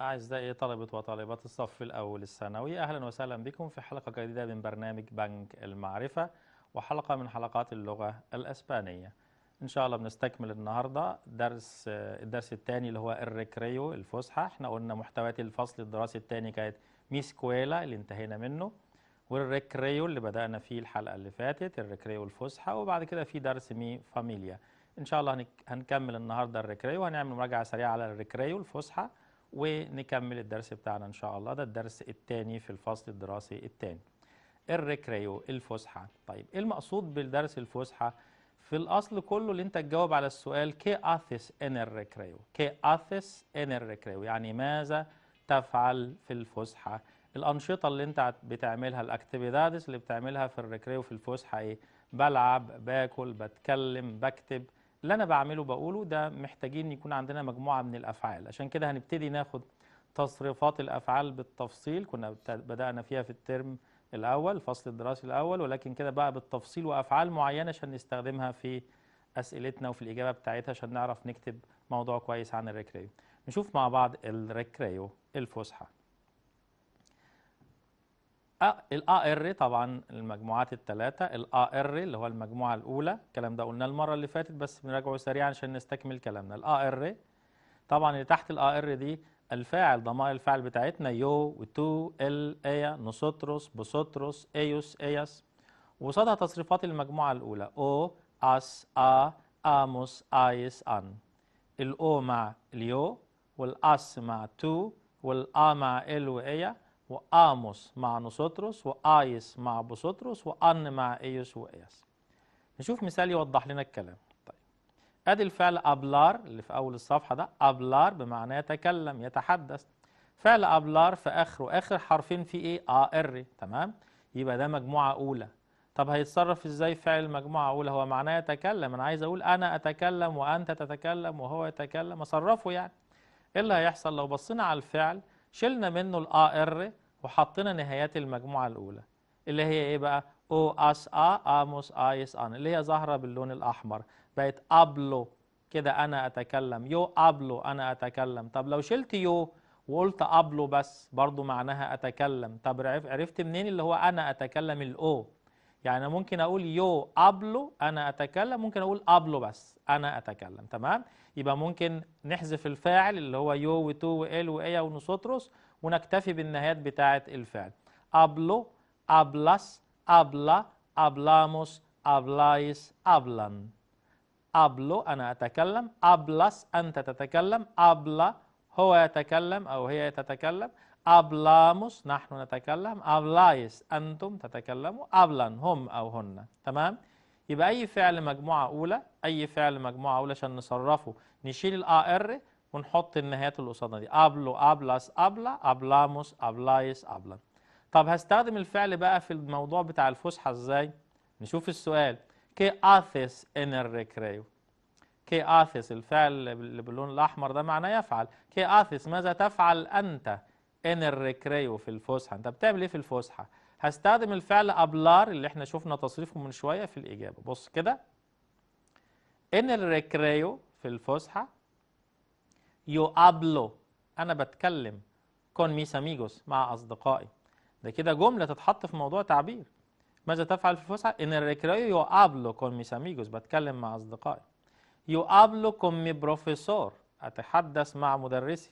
أعزائي طلبة وطالبات الصف الأول الثانوي أهلا وسهلا بكم في حلقة جديدة من برنامج بنك المعرفة وحلقة من حلقات اللغة الأسبانية إن شاء الله بنستكمل النهاردة درس الدرس الثاني اللي هو الريكريو الفسحة احنا قلنا محتويات الفصل الدراسي الثاني كانت ميسكويلا اللي انتهينا منه والريكريو اللي بدأنا فيه الحلقة اللي فاتت الريكريو الفسحة وبعد كده في درس مي فاميليا إن شاء الله هنكمل النهاردة الريكريو هنعمل مراجعة سريعة على الريكريو الفسحة ونكمل الدرس بتاعنا ان شاء الله ده الدرس الثاني في الفصل الدراسي الثاني الريكريو الفسحه طيب ايه المقصود بالدرس الفسحه في الاصل كله اللي انت تجاوب على السؤال كي اثس ان الريكريو كي اثس ان الريكريو يعني ماذا تفعل في الفسحه الانشطه اللي انت بتعملها الاكتيفيتيز اللي بتعملها في الريكريو في الفسحه ايه بلعب باكل بتكلم بكتب اللي انا بعمله بقوله ده محتاجين يكون عندنا مجموعه من الافعال عشان كده هنبتدي ناخد تصريفات الافعال بالتفصيل كنا بدانا فيها في الترم الاول الفصل الدراسي الاول ولكن كده بقى بالتفصيل وافعال معينه عشان نستخدمها في اسئلتنا وفي الاجابه بتاعتها عشان نعرف نكتب موضوع كويس عن الريكريو نشوف مع بعض الريكريو الفسحه آه، الار طبعا المجموعات الثلاثه الار اللي هو المجموعه الاولى الكلام ده قلناه المره اللي فاتت بس بنراجعه سريعا عشان نستكمل كلامنا الار طبعا اللي تحت الار دي الفاعل ضمائر الفاعل بتاعتنا يو وتو ال ايا نوسوتروس بوسوتروس ايوس اياس وصدها تصريفات المجموعه الاولى او اس ا اموس ايس ان الاو مع اليو والاس مع تو والا مع ال وايا وآموس مع نصطرس وآيس مع بوسطرس وأن مع إيوس وإياس نشوف مثال يوضح لنا الكلام طيب أدي الفعل أبلار اللي في أول الصفحة ده أبلار بمعنى يتكلم يتحدث فعل أبلار في آخره آخر حرفين في إيه آر تمام يبقى ده مجموعة أولى طب هيتصرف إزاي فعل مجموعة أولى هو معناه يتكلم أنا عايز أقول أنا أتكلم وأنت تتكلم وهو يتكلم أصرفه يعني إيه اللي هيحصل لو بصينا على الفعل شلنا منه الآر وحطينا نهايات المجموعة الأولى اللي هي إيه بقى؟ أو أس آ آموس آيس آن اللي هي ظاهرة باللون الأحمر بقت أبلو كده أنا أتكلم يو أبلو أنا أتكلم طب لو شلت يو وقلت أبلو بس برضو معناها أتكلم طب عرفت منين اللي هو أنا أتكلم الأو يعني ممكن أقول يو أبلو أنا أتكلم ممكن أقول أبلو بس أنا أتكلم تمام يبقى ممكن نحذف الفاعل اللي هو يو وتو وإل وإيا ونسوتروس ونكتفي بالنهايات بتاعة الفعل أبلو أبلس أبلا أبلاموس أبلايس أبلان أبلو أنا أتكلم أبلس أنت تتكلم أبلا هو يتكلم أو هي تتكلم أبلاموس نحن نتكلم أبلايس أنتم تتكلموا أبلان هم أو هن تمام؟ يبقى أي فعل مجموعة أولى أي فعل مجموعة أولى عشان نصرفه نشيل الآر ونحط النهايات اللي قصادنا دي ابلو ابلاس ابلا ابلاموس ابلايس ابلا طب هستخدم الفعل بقى في الموضوع بتاع الفسحه ازاي نشوف السؤال كي اثس ان الريكريو كي اثس الفعل اللي باللون الاحمر ده معناه يفعل كي اثس ماذا تفعل انت ان الريكريو في الفسحه انت بتعمل ايه في الفسحه هستخدم الفعل ابلار اللي احنا شفنا تصريفه من شويه في الاجابه بص كده ان الريكريو في الفسحه يو أبلو أنا بتكلم كون ميس أميجوس مع أصدقائي ده كده جملة تتحط في موضوع تعبير ماذا تفعل في الفسحة؟ إن الريكريو يو أبلو كون ميس أميجوس بتكلم مع أصدقائي يو أبلو كون مي بروفيسور أتحدث مع مدرسي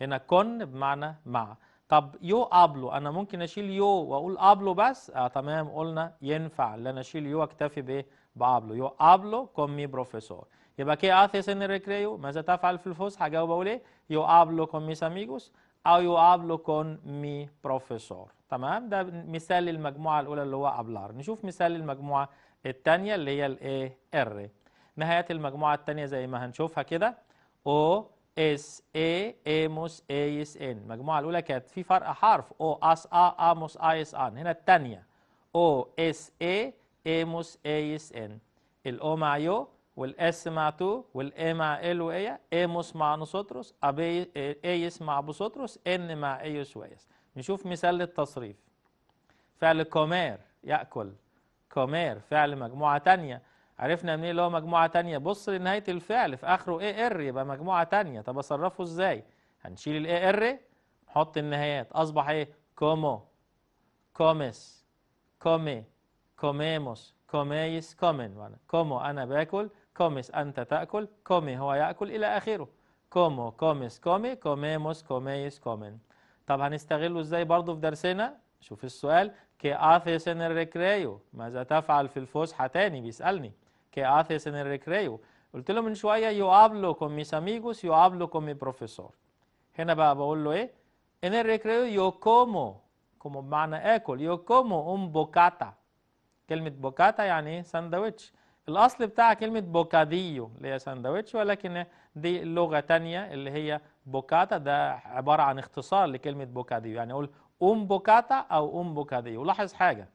هنا كون بمعنى مع طب يو أبلو أنا ممكن أشيل يو وأقول أبلو بس؟ آه تمام قلنا ينفع إن أنا أشيل يو أكتفي بإيه؟ بأبلو يو أبلو كون مي بروفيسور يبقى كي آثيس en ريكريو ماذا تفعل في الفسحة حاجة اقول ايه يو ابلو كون ميس amigos او يو أبلو كون مي بروفيسور تمام ده مثال للمجموعة الأولى اللي هو أبلار نشوف مثال للمجموعة الثانية اللي هي الاي ار نهاية المجموعة الثانية زي ما هنشوفها كده o اس اي ايموس ايس ان المجموعه الاولى كانت في فرق حرف او اس ا اموس ايس ان هنا الثانيه او اس اي ايموس ايس ان الاو مع يو والاس مع تو والاي مع ال وايا ايموس مع نوسوتروس ابي ايس مع بوسوتروس ان مع ايوس وايس نشوف مثال للتصريف فعل كومير ياكل كومير فعل مجموعه تانية عرفنا منين اللي هو مجموعه تانية بص لنهايه الفعل في اخره اي ار يبقى مجموعه تانية طب اصرفه ازاي هنشيل الاي ار نحط النهايات اصبح ايه كومو كومس كومي كوميموس كوميس كومن كومو انا باكل كوميس أنت تأكل كومي هو يأكل إلى آخره كومو كوميس كومي كوميموس كوميس كومين طب هنستغله إزاي برضه في درسنا شوف السؤال كي آثيس إن الريكريو ماذا تفعل في الفسحة تاني بيسألني كي آثيس إن الريكريو قلت له من شوية يو أبلو كومي amigos يو أبلو كومي بروفيسور هنا بقى بقول له إيه إن الريكريو يو كومو كومو بمعنى آكل يو كومو أم بوكاتا كلمة بوكاتا يعني إيه ساندوتش الأصل بتاع كلمة بوكاديو اللي هي ساندوتش ولكن دي لغة تانية اللي هي بوكاتا ده عبارة عن اختصار لكلمة بوكاديو يعني أقول أم بوكاتا أو أم بوكاديو لاحظ حاجة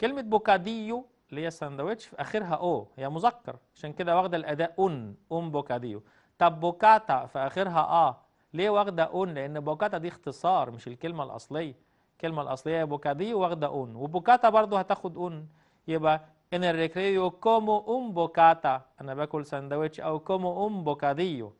كلمة بوكاديو اللي هي ساندوتش في آخرها أو هي مذكر عشان كده واخدة الاداء أن أم بوكاديو طب بوكاتا في آخرها آه ليه واخدة أون؟ لأن بوكاتا دي اختصار مش الكلمة الأصلية الكلمة الأصلية هي بوكاديو واخدة أون وبوكاتا برضو هتاخد أون يبقى en el recreo como un bocata, ana bakul sándwich, o como un bocadillo.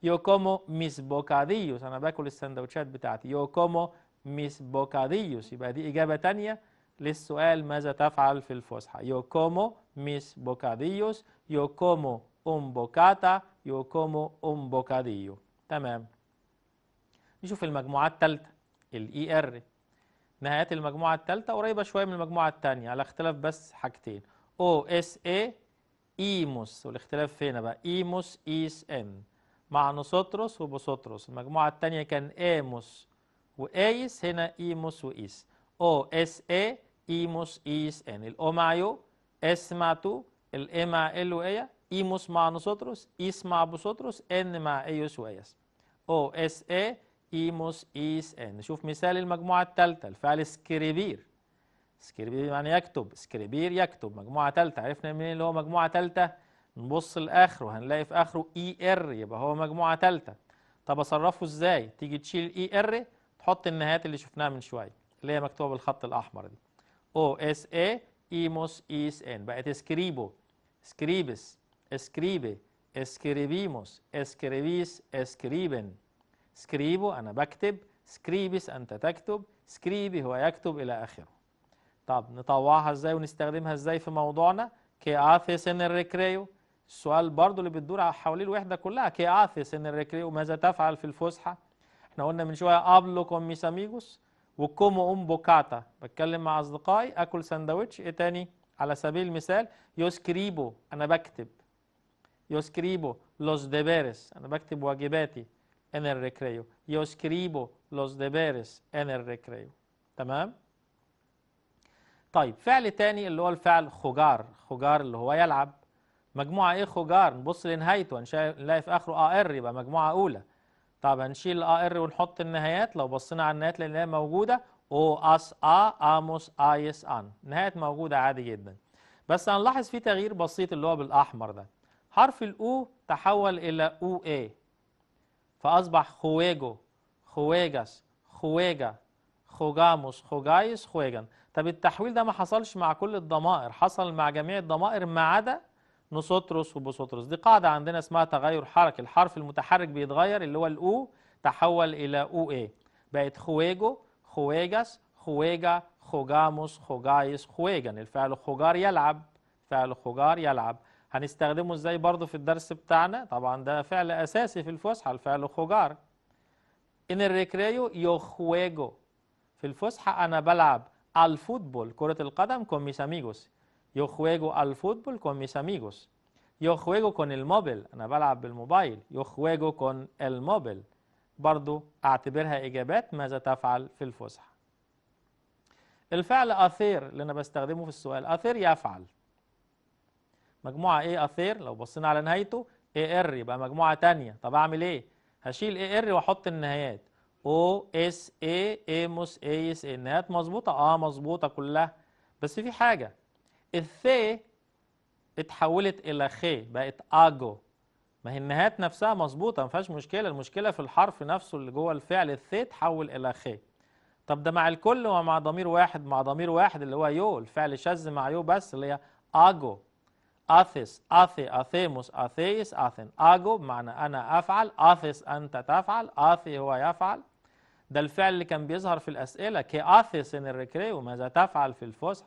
Yo como mis bocadillos, ana باكل السندوتشات sándwich, Yo como mis bocadillos. يبقى دي إجابة تانية للسؤال ماذا تفعل في الفسحة. Yo como mis bocadillos. Yo como un bocata. Yo como un bocadillo. تمام. نشوف المجموعة الثالثة الإي ER. نهايات المجموعة الثالثة قريبة شوية من المجموعة الثانية على اختلاف بس حاجتين او اس اي ايموس والاختلاف هنا بقى ايموس ايس ام مع نوسوتروس وبوسوتروس المجموعة الثانية كان ايموس وايس هنا ايموس وايس او اس اي ايموس ايس ان الاو مع يو اس مع تو الاي مع ال وايا ايموس مع نوسوتروس ايس مع بوسوتروس ان مع ايوس وايس او اس اي إيموس إيس إن نشوف مثال المجموعة الثالثة الفعل سكريبير سكريبير يعني يكتب سكريبير يكتب مجموعة ثالثة عرفنا منين اللي هو مجموعة ثالثة نبص لآخره هنلاقي في آخره إي e إر يبقى هو مجموعة ثالثة طب أصرفه إزاي تيجي تشيل إي e إر تحط النهايات اللي شفناها من شوية اللي هي مكتوبة بالخط الأحمر دي أو إس إي إيموس إيس إن بقت سكريبو سكريبس سكريبي اسكريبيموس اسكريبيس اسكريبن سكريبو أنا بكتب سكريبس أنت تكتب سكريبي هو يكتب إلى آخره طب نطوعها إزاي ونستخدمها إزاي في موضوعنا كي آثيس إن الريكريو السؤال برضو اللي بتدور حوالي الوحدة كلها كي آثيس إن الريكريو ماذا تفعل في الفسحة احنا قلنا من شوية أبلو كوميس أميجوس وكومو أم بوكاتا بتكلم مع أصدقائي أكل ساندويتش إيه تاني على سبيل المثال يوسكريبو أنا بكتب يوسكريبو لوس ديبيرس أنا بكتب واجباتي en el recreo. Yo escribo los deberes en el recreo تمام طيب فعل تاني اللي هو الفعل خجار خجار اللي هو يلعب مجموعة ايه خجار نبص لنهايته نلاقي في اخره ار يبقى مجموعة اولى طب هنشيل ار ونحط النهايات لو بصينا على النهايات هي موجودة او اس ا اموس ايس ان نهايات موجودة عادي جدا بس هنلاحظ في تغيير بسيط اللي هو بالاحمر ده حرف الاو تحول الى او إيه. فأصبح خويجو خويجاس خويجا خوجاموس خوجايس خويجن طب التحويل ده ما حصلش مع كل الضمائر حصل مع جميع الضمائر ما عدا نوسوتروس وبوسوتروس دي قاعدة عندنا اسمها تغير حركي الحرف المتحرك بيتغير اللي هو الأو تحول إلى أو إيه بقت خويجو خويجاس خويجا خوجاموس خوجايس خويجن الفعل خوجار يلعب فعل خوجار يلعب هنستخدمه ازاي برضه في الدرس بتاعنا طبعا ده فعل اساسي في الفسحه الفعل خجار ان الريكريو يوخويجو في الفسحه انا بلعب الفوتبول كره القدم كون ميس اميجوس يخويجو الفوتبول كون ميس اميجوس يخويجو كون الموبيل انا بلعب بالموبايل يخويجو كون الموبيل برضو اعتبرها اجابات ماذا تفعل في الفسحه الفعل اثير اللي انا بستخدمه في السؤال اثير يفعل مجموعه A اثير لو بصينا على نهايته اي ار يبقى مجموعه تانية طب اعمل ايه هشيل اي ار واحط النهايات او اس A موس A S A النهايات مظبوطه اه مظبوطه كلها بس في حاجه الثي اتحولت الى خي بقت اجو ما هي النهايات نفسها مظبوطه ما فيهاش مشكله المشكله في الحرف نفسه اللي جوه الفعل الثي اتحول الى خي طب ده مع الكل ومع ضمير واحد مع ضمير واحد اللي هو يو الفعل شاذ مع يو بس اللي هي اجو آثيس آثي آثيموس آثيس آثن آجو بمعنى أنا أفعل آثيس أنت تفعل آثي هو يفعل ده الفعل اللي كان بيظهر في الأسئلة كي آثس إن الريكريو ماذا تفعل في الفسح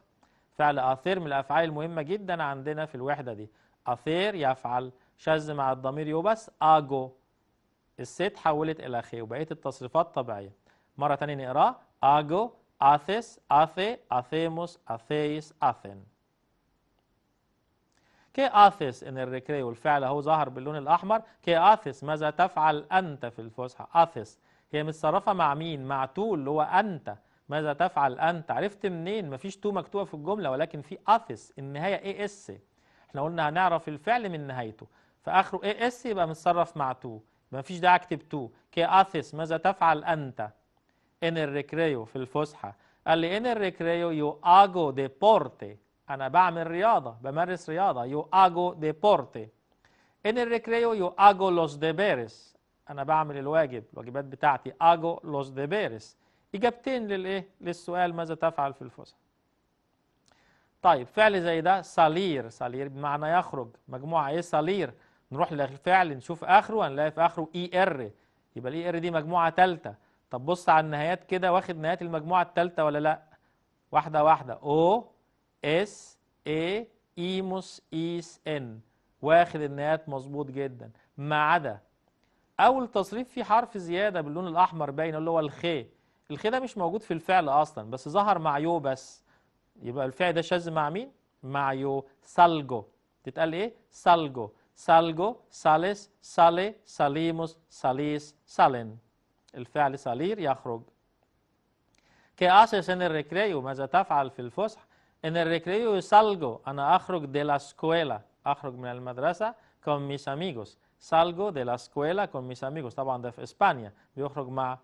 فعل آثير من الأفعال المهمة جدا عندنا في الوحدة دي آثير يفعل شذ مع الضمير يوبس آجو الست حولت إلى خي وبقية التصريفات طبيعية مرة تانية نقراه آجو آثيس آثي آثيموس آثيس آثن كاثس ان الريكري والفعل اهو ظهر باللون الاحمر كاثس ماذا تفعل انت في الفسحه اثس هي متصرفه مع مين مع تو اللي هو انت ماذا تفعل انت عرفت منين مفيش تو مكتوبه في الجمله ولكن في اثس النهايه اي اس احنا قلنا هنعرف الفعل من نهايته فاخره اي اس يبقى متصرف مع تو مفيش داعي اكتب تو كاثس ماذا تفعل انت ان الريكريو في الفسحه قال لي ان الريكريو يو اجو ديبورتي أنا بعمل رياضة بمارس رياضة يو أجو ديبورتي إن الريكريو يو أجو لوس ديبيرس أنا بعمل الواجب الواجبات بتاعتي أجو لوس ديبيرس إجابتين للإيه؟ للسؤال ماذا تفعل في الفسحة طيب فعل زي ده صلير صلير بمعنى يخرج مجموعة إيه صلير نروح لفعل نشوف آخره هنلاقي في آخره إي إر يبقى الإي إر دي مجموعة تالتة طب بص على النهايات كده واخد نهايات المجموعة التالتة ولا لأ؟ واحدة واحدة أو اس اي ايموس ايس ان واخد النهايات مظبوط جدا ما عدا اول تصريف فيه حرف زياده باللون الاحمر باين اللي هو الخي الخي ده مش موجود في الفعل اصلا بس ظهر مع يو بس يبقى الفعل ده شاذ مع مين مع يو سالجو تتقال ايه سالجو سالجو سالس سالي ساليموس ساليس سالين الفعل سالير يخرج كي ان الريكريو ماذا تفعل في الفسحة En el recreo yo salgo, ana ahrog de la escuela, ahrog de la madrasa, con mis amigos. Salgo de la escuela con mis amigos. Estaba en España. Yo في إسبانيا بيخرج مع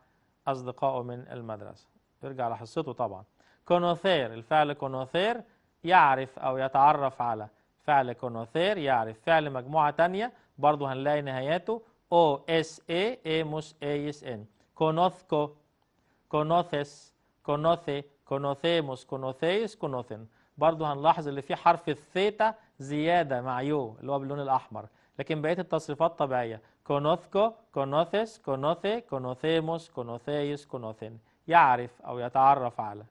أصدقائه من المدرسة. يرجع لحصته طبعا. Conocer el الفعل conocer يعرف أو يتعرف على فعل conocer يعرف فعل مجموعة تانية برضه هنلاقي نهاياته o s e E, ellos en conozco conoces conoce كونوثيموس كونوثيس كونوثن برضه هنلاحظ اللي فيه حرف الثيتا زيادة مع يو اللي هو باللون الأحمر لكن بقية التصريفات طبيعية كونوثكو كونوثيس كونوثي كونوثيموس كونوثيس كونوثن يعرف أو يتعرف على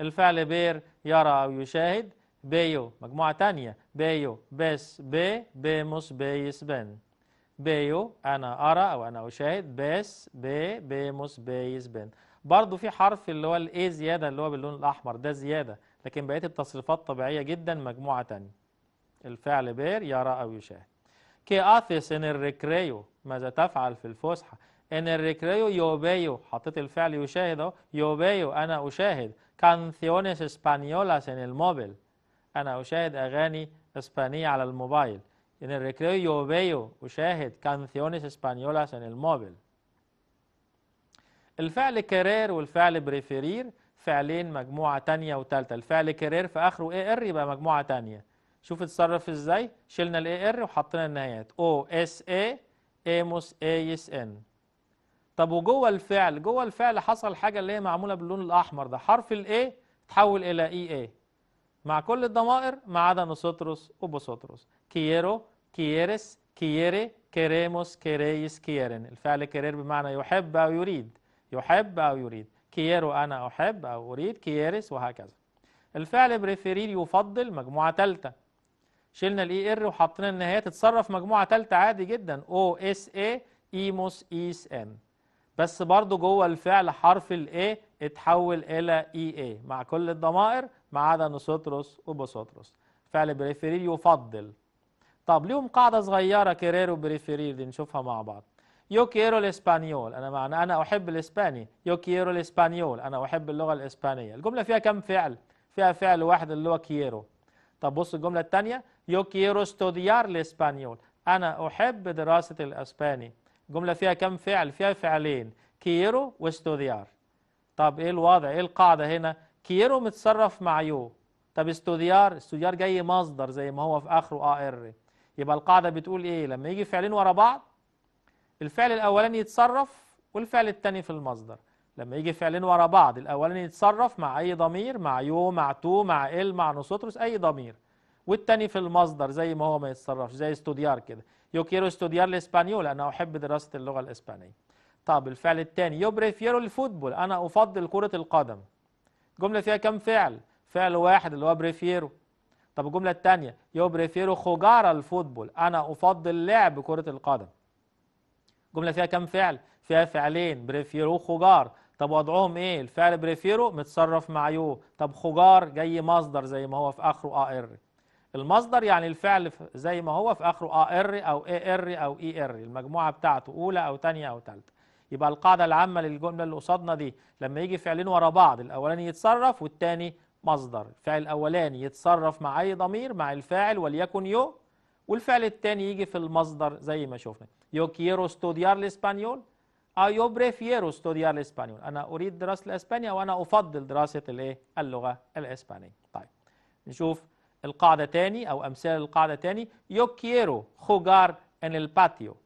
الفعل بير يرى أو يشاهد بيو مجموعة ثانيه بيو بس بي بيموس بيس بن بيو أنا أرى أو أنا أشاهد بس بي بيموس بيس بن برضو في حرف اللي هو الاي زياده اللي هو باللون الاحمر ده زياده لكن بقيه التصريفات طبيعيه جدا مجموعه ثانيه الفعل بير يرى او يشاهد كي اثيس ان الريكريو ماذا تفعل في الفسحه ان الريكريو يوبيو حطيت الفعل يشاهد اهو يوبيو انا اشاهد كانسيونس اسبانيولاس ان الموبيل انا اشاهد اغاني اسبانيه على الموبايل ان الريكريو يوبيو اشاهد كانسيونس اسبانيولاس ان الموبيل الفعل كرير والفعل بريفيرير فعلين مجموعة تانية وتالتة الفعل كرير في آخره اي ار يبقى مجموعة تانية شوف اتصرف ازاي شلنا الاي ار وحطينا النهايات او اس اي ايموس اي اس ان طب وجوه الفعل جوه الفعل حصل حاجة اللي هي معمولة باللون الأحمر ده حرف الاي تحول إلى اي e اي مع كل الضمائر ما عدا نوسوتروس وبوسوتروس كييرو كييرس كييري كيريموس كيريس كيرن الفعل كيرير بمعنى يحب أو يريد يحب أو يريد كييرو أنا أحب أو أريد كييرس وهكذا الفعل بريفيرير يفضل مجموعة ثالثة شلنا الاي ار e وحطينا ان هي تتصرف مجموعه ثالثه عادي جدا او اس اي ايموس ايس ان بس برضه جوه الفعل حرف الاي اتحول الى اي e اي مع كل الضمائر ما عدا نوسوتروس وبوسوتروس فعل بريفيرير يفضل طب ليهم قاعده صغيره كيريرو بريفيرير دي نشوفها مع بعض يو كيرو الاسبانيول انا معنى انا احب الاسباني يو كيرو الاسبانيول انا احب اللغه الاسبانيه الجمله فيها كم فعل فيها فعل واحد اللي هو كيرو طب بص الجمله الثانيه يو كيرو استوديار الاسبانيول انا احب دراسه الاسباني الجمله فيها كم فعل فيها فعلين كيرو واستوديار طب ايه الوضع ايه القاعده هنا كيرو متصرف مع يو طب استوديار استوديار جاي مصدر زي ما هو في اخره ار يبقى القاعده بتقول ايه لما يجي فعلين ورا بعض الفعل الأولاني يتصرف والفعل الثاني في المصدر لما يجي فعلين ورا بعض الأولاني يتصرف مع أي ضمير مع يو مع تو مع ال مع نوسوتروس أي ضمير والتاني في المصدر زي ما هو ما يتصرفش زي استوديار كده يو كيرو استوديار الاسبانيول انا احب دراسه اللغه الاسبانيه طب الفعل الثاني يو بريفيرو الفوتبول انا افضل كره القدم جمله فيها كم فعل فعل واحد اللي هو بريفيرو طب الجمله الثانيه يو بريفيرو خوجارا الفوتبول انا افضل لعب كره القدم جملة فيها كم فعل فيها فعلين بريفيرو وخجار طب وضعهم ايه الفعل بريفيرو متصرف مع يو طب خجار جاي مصدر زي ما هو في اخره ا ار المصدر يعني الفعل زي ما هو في اخره ا ار او اي ار او اي ار المجموعه بتاعته اولى او ثانيه او ثالثه يبقى القاعده العامه للجمله اللي قصادنا دي لما يجي فعلين ورا بعض الاولاني يتصرف والثاني مصدر الفعل الاولاني يتصرف مع اي ضمير مع الفاعل وليكن يو والفعل الثاني يجي في المصدر زي ما شفنا يو كيرو ستوديار الاسبانيول او يو بريفيرو ستوديار الاسبانيول انا اريد دراسه الاسبانيه وانا افضل دراسه الايه اللغه الاسبانيه طيب نشوف القاعده تاني او امثله القاعده تاني يو كيرو خوجار ان الباتيو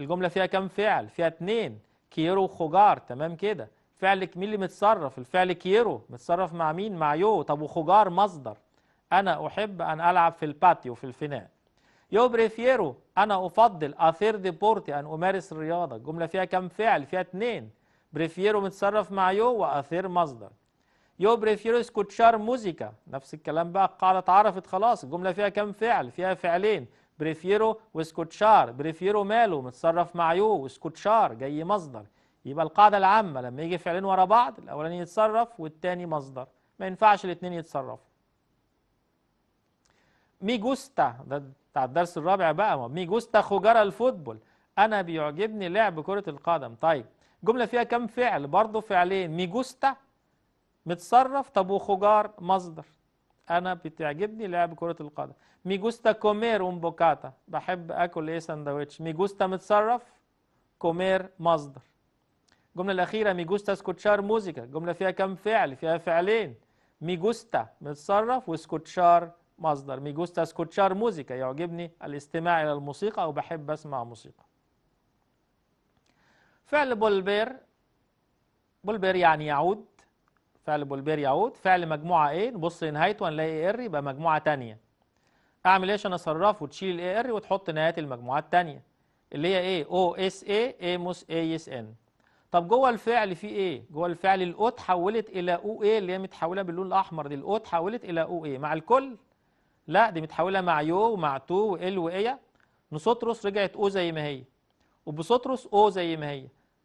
الجمله فيها كم فعل فيها اتنين كيرو خوجار تمام كده فعل مين اللي متصرف الفعل كيرو متصرف مع مين مع يو طب وخوجار مصدر أنا أحب أن ألعب في الباتيو في الفناء يو بريفيرو أنا أفضل أثير دي بورتي أن أمارس الرياضة الجملة فيها كم فعل فيها اتنين بريفيرو متصرف مع يو وأثير مصدر يو بريفيرو سكوتشار موزيكا نفس الكلام بقى القاعدة اتعرفت خلاص الجملة فيها كم فعل فيها فعلين بريفيرو وسكوتشار بريفيرو ماله متصرف مع يو وسكوتشار جاي مصدر يبقى القاعدة العامة لما يجي فعلين ورا بعض الأولاني يتصرف والتاني مصدر ما ينفعش الاتنين يتصرفوا مي جوستا ده بتاع الدرس الرابع بقى مي جوستا خجار الفوتبول انا بيعجبني لعب كرة القدم طيب جملة فيها كم فعل برضه فعلين مي جوستا متصرف طب وخجار مصدر انا بتعجبني لعب كرة القدم مي جوستا كومير ومبوكاتا بحب اكل ايه مي جوستا متصرف كومير مصدر الجملة الأخيرة مي جوستا سكوتشار موزيكا الجملة فيها كم فعل؟ فيها فعلين مي جوستا متصرف وسكوتشار مصدر مي جوستا سكوتشار موزيكا يعجبني الاستماع إلى الموسيقى أو بحب أسمع موسيقى فعل بولبير بولبير يعني يعود فعل بولبير يعود فعل مجموعة ايه نبص لنهايته هنلاقي ار يبقى مجموعة ثانيه اعمل ايه عشان اصرفه وتشيل الاي ار وتحط نهاية المجموعة الثانيه اللي هي ايه او اس اي موس اي اس ان طب جوه الفعل في ايه جوه الفعل الاو اتحولت الى او ايه اللي هي متحوله باللون الاحمر دي الاو اتحولت الى او ايه مع الكل لا دي متحولة مع يو ومع تو وال وإيا نسطرس رجعت أو زي ما هي وبسوتروس أو زي ما هي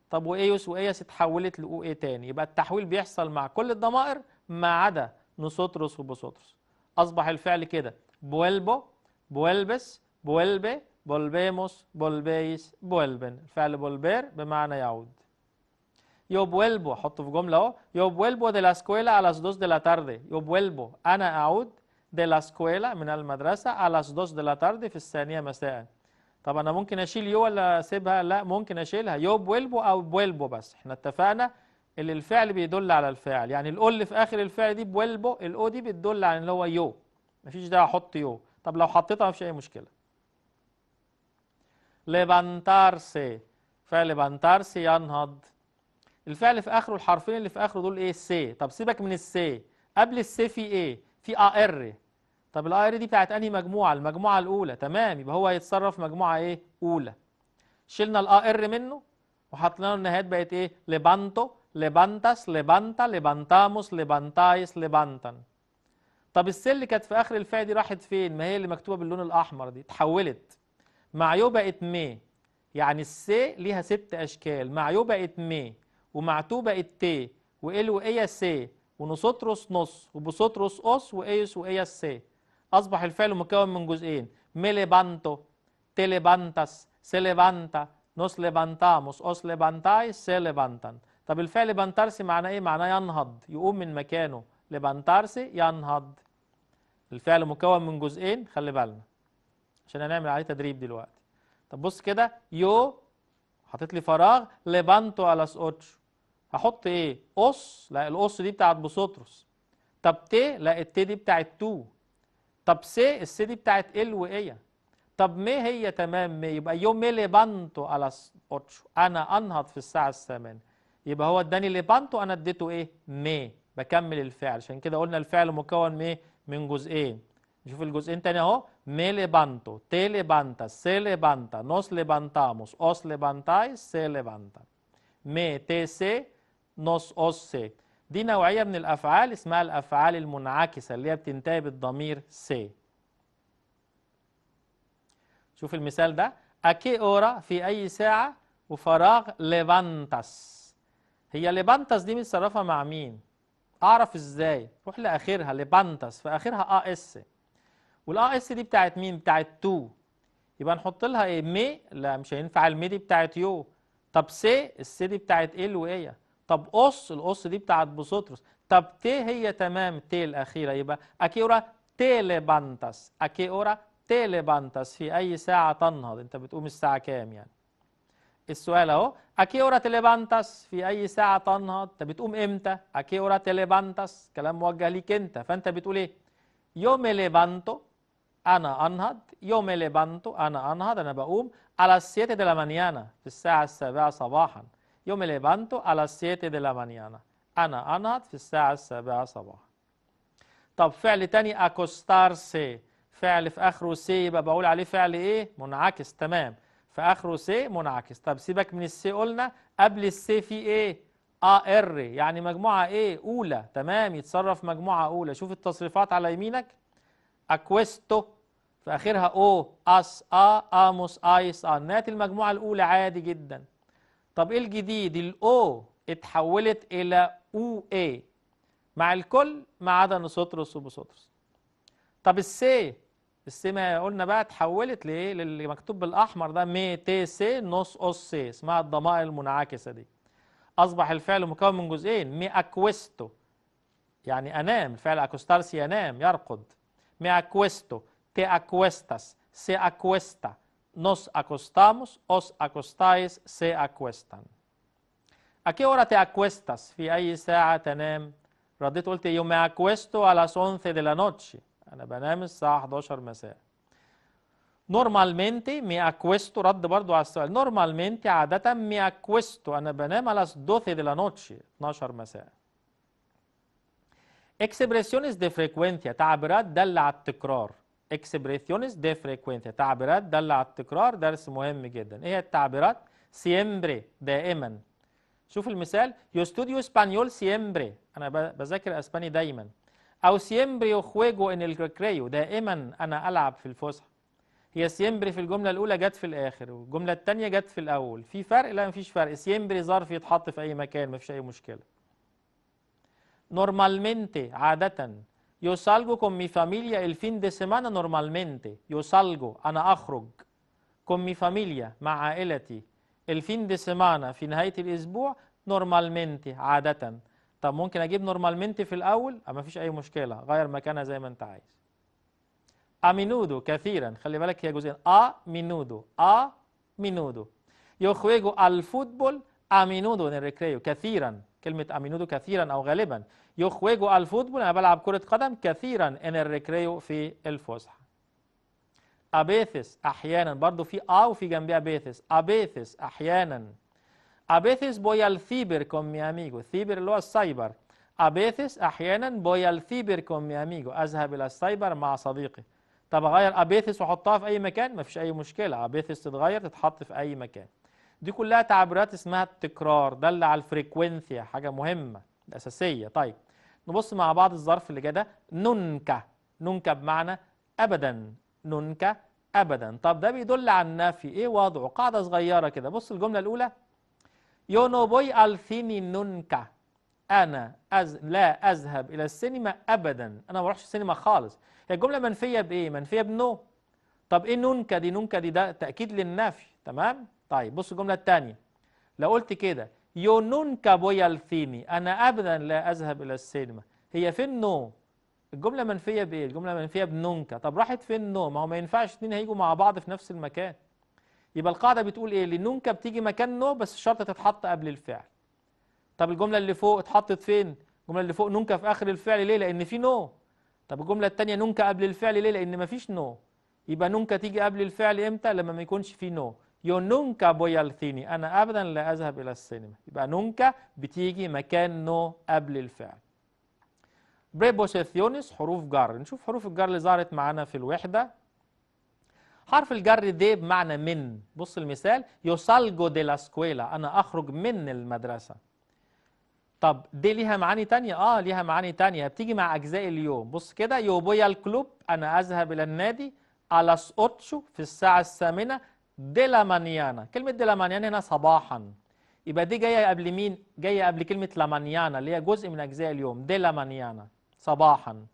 طب وإيوس وإياس اتحولت لأو إيه تاني يبقى التحويل بيحصل مع كل الضمائر ما عدا نسطرس وبسوتروس أصبح الفعل كده بويلبو بويلبس بولبي بولبيموس بولبيس بولبن الفعل بولبير بمعنى يعود يو vuelvo, حطه في جملة اهو. يو بويلبو دي la escuela a las 2 de la tarde. أنا أعود de la escuela من المدرسة a las 2 de la tarde في الثانية مساء طب أنا ممكن أشيل يو ولا أسيبها لا ممكن أشيلها يو بويلبو أو بويلبو بس احنا اتفقنا اللي الفعل بيدل على الفعل يعني الأو اللي في آخر الفعل دي بويلبو الأو دي بتدل على اللي هو يو مفيش داعي أحط يو طب لو حطيتها مفيش أي مشكلة levantarse فعل levantarse ينهض الفعل في آخره الحرفين اللي في آخره دول إيه سي طب سيبك من السي قبل السي في إيه في أر، طب ار دي بتاعت انهي مجموعه المجموعه الاولى تمام يبقى هو هيتصرف مجموعه ايه اولى شلنا ار منه وحطينا له النهايات بقت ايه لبانتو لبانتاس لبانتا لبانتاموس لبانتايس ليبانتان طب السل اللي كانت في اخر الفئه دي راحت فين ما هي اللي مكتوبه باللون الاحمر دي اتحولت مع يو بقت مي يعني السي ليها ست اشكال مع يو بقت مي ومع تو بقت تي وال وايه سي ونسطرس نص وبسطرس اس وايس وايه سي أصبح الفعل مكون من جزئين مي تي ميليبانتو سي سيليبانتا نوس ليبانتاموس أوس ليبانتاي سيليبانتان طب الفعل بانتارسي معناه إيه؟ معناه ينهض يقوم من مكانه ليبانتارسي ينهض الفعل مكون من جزئين خلي بالنا عشان هنعمل عليه تدريب دلوقتي طب بص كده يو حطيت لي فراغ ليبانتو ألاس أوتشو هحط إيه؟ أوس لا الأوس دي بتاعت بوسوتروس طب تي لا التي دي بتاعت تو طب سي السي دي بتاعت ال وايه طب ما هي تمام مي يبقى يوم مي لبانتو على اوتشو انا انهض في الساعه الثامنه يبقى هو اداني لبانتو انا اديته ايه مي بكمل الفعل عشان كده قلنا الفعل مكون من من جزئين نشوف الجزئين تاني اهو مي لبانتو تي لبانتا سي لبانتا نوس لبانتاموس اوس لبانتاي سي لبانتا مي تي سي نوس اوس سي دي نوعية من الأفعال اسمها الأفعال المنعكسة اللي هي بتنتهي بالضمير سي شوف المثال ده أكي أورا في أي ساعة وفراغ ليفانتاس هي ليفانتاس دي متصرفة مع مين؟ أعرف إزاي؟ روح لآخرها في آخرها آ إس والآ إس دي بتاعت مين؟ بتاعت تو يبقى نحط لها إيه؟ مي لا مش هينفع المي دي بتاعت يو طب سي السي دي بتاعت إيه وإيه؟ طب قص القص دي بتاعت بسطرس طب ت هي تمام ت الأخيرة يبقى أكيورا تيليبانتاس أكيورا تيليبانتاس في أي ساعة تنهض أنت بتقوم الساعة كام يعني السؤال أهو أكيورا تيليبانتاس في أي ساعة تنهض أنت بتقوم إمتى أكيورا تيليبانتاس كلام موجه ليك أنت فأنت بتقول إيه يوم ليبانتو أنا أنهض يوم ليبانتو أنا أنهض أنا بقوم على السيتي دي في الساعة السابعة صباحاً Yo me levanto a las 7 de la mañana أنا أنهض في الساعة السابعة صباحا طب فعل تاني سي فعل في آخره سي يبقى بقول عليه فعل إيه؟ منعكس تمام في آخره سي منعكس طب سيبك من السي قلنا قبل السي في إيه؟ ار يعني مجموعة إيه؟ أولى تمام يتصرف مجموعة أولى شوف التصريفات على يمينك أكويستو في آخرها أو أس آ آموس آيس آ نهاية المجموعة الأولى عادي جداً طب ايه الجديد الاو اتحولت الى او اي مع الكل ما عدا نسطرس وبسطرس طب السي السي ما قلنا بقى اتحولت لايه للي مكتوب بالاحمر ده مي تي سي نص اوس سي اسمها الضمائر المنعكسه دي اصبح الفعل مكون من جزئين مي اكويستو يعني انام الفعل اكوستارسي ينام يرقد مي اكويستو تي اكويستاس سي اكويستا nos acostamos, os acostáis, se acuestan. ¿A qué hora te acuestas? في أي ساعة تنام؟ رديت me acuesto a las 11 de la noche. أنا بنام الساعة 11 Normalmente me acuesto, رد برضو la السؤال. Normalmente عادة me acuesto. a las 12 de la noche. Expresiones de frecuencia. تعبيرات دل la اكسبريثيونز دي فريكوينت تعبيرات دالة على التكرار درس مهم جدا ايه هي التعبيرات سيمبري دائما شوف المثال يو ستوديو اسبانيول سيمبري انا بذاكر اسباني دايما او سيمبري وخويجو ان الكريو دائما انا العب في الفسحه هي سيمبري في الجمله الاولى جت في الاخر والجمله الثانيه جت في الاول في فرق لا مفيش فرق سيمبري ظرف يتحط في اي مكان مفيش اي مشكله نورمالمنتي عاده Yo salgo con mi familia el fin de semana normalmente. Yo salgo, أنا أخرج con mi familia, مع عائلتي fin de semana, في نهاية الأسبوع normalmente, عادة طب ممكن أجيب نورمالمنتي في الأول ما فيش أي مشكلة غير مكانها زي ما أنت عايز أمينودو كثيرا خلي بالك هي جزئين أمينودو أمينودو يخرجوا الفوتبول أمينودو recreo, كثيرا كلمة أمينودو كثيرا أو غالبا يخويجو الفوتبول أنا بلعب كرة قدم كثيرا إن الريكريو في الفسحة أبيثس أحيانا برضو في أو آه وفي جنبها بيثس أبيثس أحيانا أبيثس بويا الثيبر كوم مي mi amigo اللي هو السايبر أبيثس أحيانا بويا الثيبر كوم مي mi أذهب إلى السايبر مع صديقي طب أغير أبيثس وأحطها في أي مكان مفيش أي مشكلة أبيثس تتغير تتحط في أي مكان دي كلها تعبيرات اسمها التكرار دل على الفريكوينسيا حاجه مهمه اساسيه طيب نبص مع بعض الظرف اللي ده نونكا نونكا بمعنى ابدا نونكا ابدا طب ده بيدل على النفي ايه وضعه قاعده صغيره كده بص الجمله الاولى بوي الثيني نونكا انا أز... لا اذهب الى السينما ابدا انا ما بروحش السينما خالص هي الجمله منفيه بايه منفيه بنو طب ايه نونكا دي نونكا دي ده تاكيد للنفي تمام طيب بص الجملة الثانية لو قلت كده يونون كابويا الفيني أنا أبدا لا أذهب إلى السينما هي فين نو الجملة منفية بإيه؟ الجملة منفية بنونكا طب راحت فين نو ما هو ما ينفعش اتنين هيجوا مع بعض في نفس المكان يبقى القاعدة بتقول إيه؟ لنونكا بتيجي مكان نو بس الشرط تتحط قبل الفعل طب الجملة اللي فوق اتحطت فين؟ الجملة اللي فوق نونكا في آخر الفعل ليه؟ لأن في نو طب الجملة الثانية نونكا قبل الفعل ليه؟ لأن ما فيش نو يبقى نونكا تيجي قبل الفعل إمتى؟ لما ما يكونش في نو يو نونكا بويا الثيني أنا أبدا لا أذهب إلى السينما يبقى نونكا بتيجي مكان نو قبل الفعل بريبوسيثيونس حروف جر نشوف حروف الجر اللي ظهرت معانا في الوحدة حرف الجر دي بمعنى من بص المثال يو سالجو دي لا سكويلا أنا أخرج من المدرسة طب دي ليها معاني تانية آه ليها معاني تانية بتيجي مع أجزاء اليوم بص كده يو بويا الكلوب أنا أذهب إلى النادي على اوتشو في الساعة الثامنة ديلا مانيانا كلمة ديلا مانيانا هنا صباحا يبقى دي جاية قبل مين؟ جاية قبل كلمة لا مانيانا اللي هي جزء من أجزاء اليوم ديلا مانيانا صباحا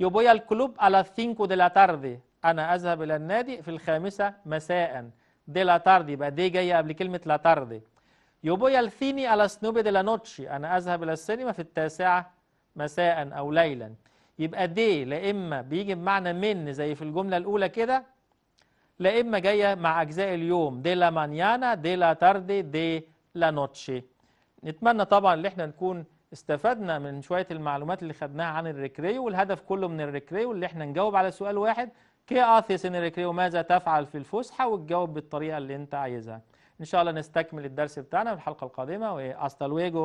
يبقى الكلوب على ثينكو ديلا تاردي أنا أذهب إلى النادي في الخامسة مساء ديلا تاردي يبقى دي جاية قبل كلمة لا تاردي يبقى الثيني على سنوبي ديلا نوتشي أنا أذهب إلى السينما في التاسعة مساء أو ليلا يبقى دي لا إما بيجي بمعنى من زي في الجملة الأولى كده لا إما جاية مع أجزاء اليوم دي لا مانيانا دي لا تاردي دي لا نوتشي نتمنى طبعا ان احنا نكون استفدنا من شوية المعلومات اللي خدناها عن الريكريو والهدف كله من الريكريو اللي احنا نجاوب على سؤال واحد كي أثيس ان الريكريو ماذا تفعل في الفسحة وتجاوب بالطريقة اللي انت عايزها إن شاء الله نستكمل الدرس بتاعنا في الحلقة القادمة وأستا لويجو